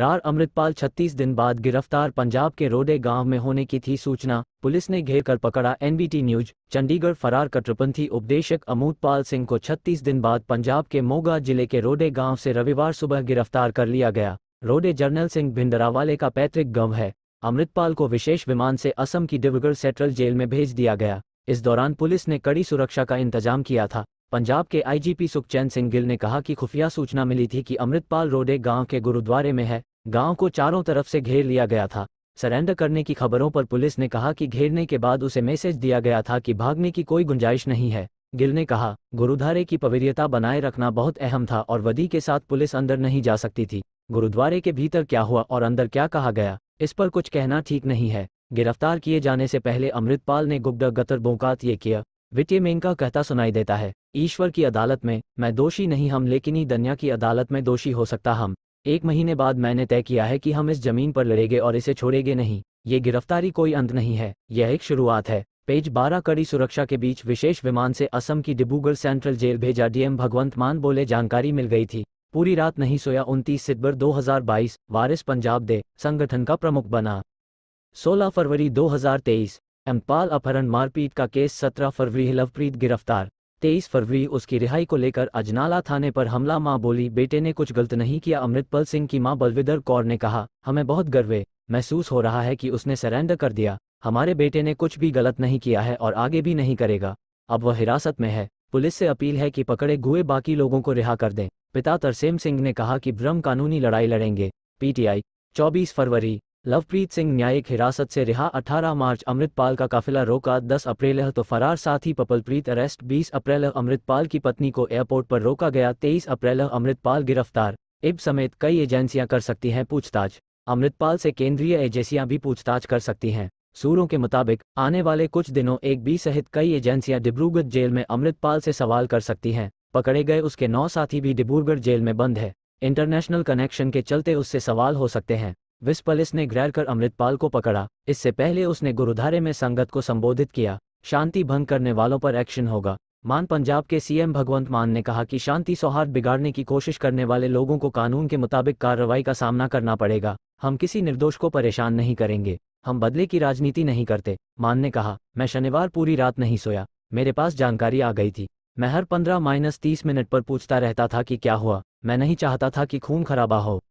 रार अमृतपाल 36 दिन बाद गिरफ्तार पंजाब के रोडे गांव में होने की थी सूचना पुलिस ने घेर कर पकड़ा एनबीटी न्यूज चंडीगढ़ फरार कट्टरपंथी उपदेशक अमूतपाल सिंह को 36 दिन बाद पंजाब के मोगा जिले के रोडे गांव से रविवार सुबह गिरफ्तार कर लिया गया रोडे जर्नल सिंह भिंडरावाले का पैतृक गांव है अमृतपाल को विशेष विमान से असम की डिब्रूगढ़ सेंट्रल जेल में भेज दिया गया इस दौरान पुलिस ने कड़ी सुरक्षा का इंतजाम किया था पंजाब के आईजीपी सुखचैन सिंह गिल ने कहा कि खुफिया सूचना मिली थी कि अमृतपाल रोड एक गांव के गुरुद्वारे में है गांव को चारों तरफ से घेर लिया गया था सरेंडर करने की खबरों पर पुलिस ने कहा कि घेरने के बाद उसे मैसेज दिया गया था कि भागने की कोई गुंजाइश नहीं है गिल ने कहा गुरुद्वारे की पवित्रता बनाए रखना बहुत अहम था और वदी के साथ पुलिस अंदर नहीं जा सकती थी गुरुद्वारे के भीतर क्या हुआ और अंदर क्या कहा गया इस पर कुछ कहना ठीक नहीं है गिरफ्तार किए जाने से पहले अमृतपाल ने गुप्त गतर बोकात ये किया वित्तीय मेंका कहता सुनाई देता है ईश्वर की अदालत में मैं दोषी नहीं हम लेकिन ही दनिया की अदालत में दोषी हो सकता हम एक महीने बाद मैंने तय किया है कि हम इस जमीन पर लड़ेंगे और इसे छोड़ेंगे नहीं ये गिरफ्तारी कोई अंत नहीं है यह एक शुरुआत है पेज बारह कड़ी सुरक्षा के बीच विशेष विमान से असम की डिब्रूगढ़ सेंट्रल जेल भेजा डीएम भगवंत मान बोले जानकारी मिल गई थी पूरी रात नहीं सोया 29 सितंबर 2022 वारिस पंजाब दे संगठन का प्रमुख बना 16 फरवरी 2023 एम्पाल अपहरण मारपीट का केस 17 फरवरी लवप्रीत गिरफ्तार तेईस फरवरी उसकी रिहाई को लेकर अजनाला थाने पर हमला मां बोली बेटे ने कुछ गलत नहीं किया अमृतपाल सिंह की मां बलविदर कौर ने कहा हमें बहुत गर्व महसूस हो रहा है कि उसने सरेंडर कर दिया हमारे बेटे ने कुछ भी गलत नहीं किया है और आगे भी नहीं करेगा अब वह हिरासत में है पुलिस से अपील है कि पकड़े गुए बाकी लोगों को रिहा कर दें पिता तरसेम सिंह ने कहा कि भ्रम कानूनी लड़ाई लड़ेंगे पीटीआई 24 फरवरी लवप्रीत सिंह न्यायिक हिरासत से रिहा 18 मार्च अमृतपाल का काफिला रोका 10 अप्रैल तो फरार साथी पपलप्रीत अरेस्ट 20 अप्रैल अमृतपाल की पत्नी को एयरपोर्ट पर रोका गया 23 अप्रैल अमृतपाल गिरफ्तार इब समेत कई एजेंसियां कर सकती हैं पूछताछ अमृतपाल से केंद्रीय एजेंसियां भी पूछताछ कर सकती हैं सूरों के मुताबिक आने वाले कुछ दिनों एक बी सहित कई एजेंसियां डिब्रूगढ़ जेल में अमृतपाल से सवाल कर सकती हैं पकड़े गए उसके नौ साथी भी डिब्रूगढ़ जेल में बंद है इंटरनेशनल कनेक्शन के चलते उससे सवाल हो सकते हैं विस पुलिस ने घेर कर अमृतपाल को पकड़ा इससे पहले उसने गुरुधारे में संगत को संबोधित किया शांति भंग करने वालों पर एक्शन होगा मान पंजाब के सीएम भगवंत मान ने कहा कि शांति सौहार्द बिगाड़ने की कोशिश करने वाले लोगों को कानून के मुताबिक कार्रवाई का सामना करना पड़ेगा हम किसी निर्दोष को परेशान नहीं करेंगे हम बदले की राजनीति नहीं करते मान ने कहा मैं शनिवार पूरी रात नहीं सोया मेरे पास जानकारी आ गई थी मैं हर पंद्रह माइनस तीस मिनट पर पूछता रहता था कि क्या हुआ मैं नहीं चाहता था कि खून खराबा हो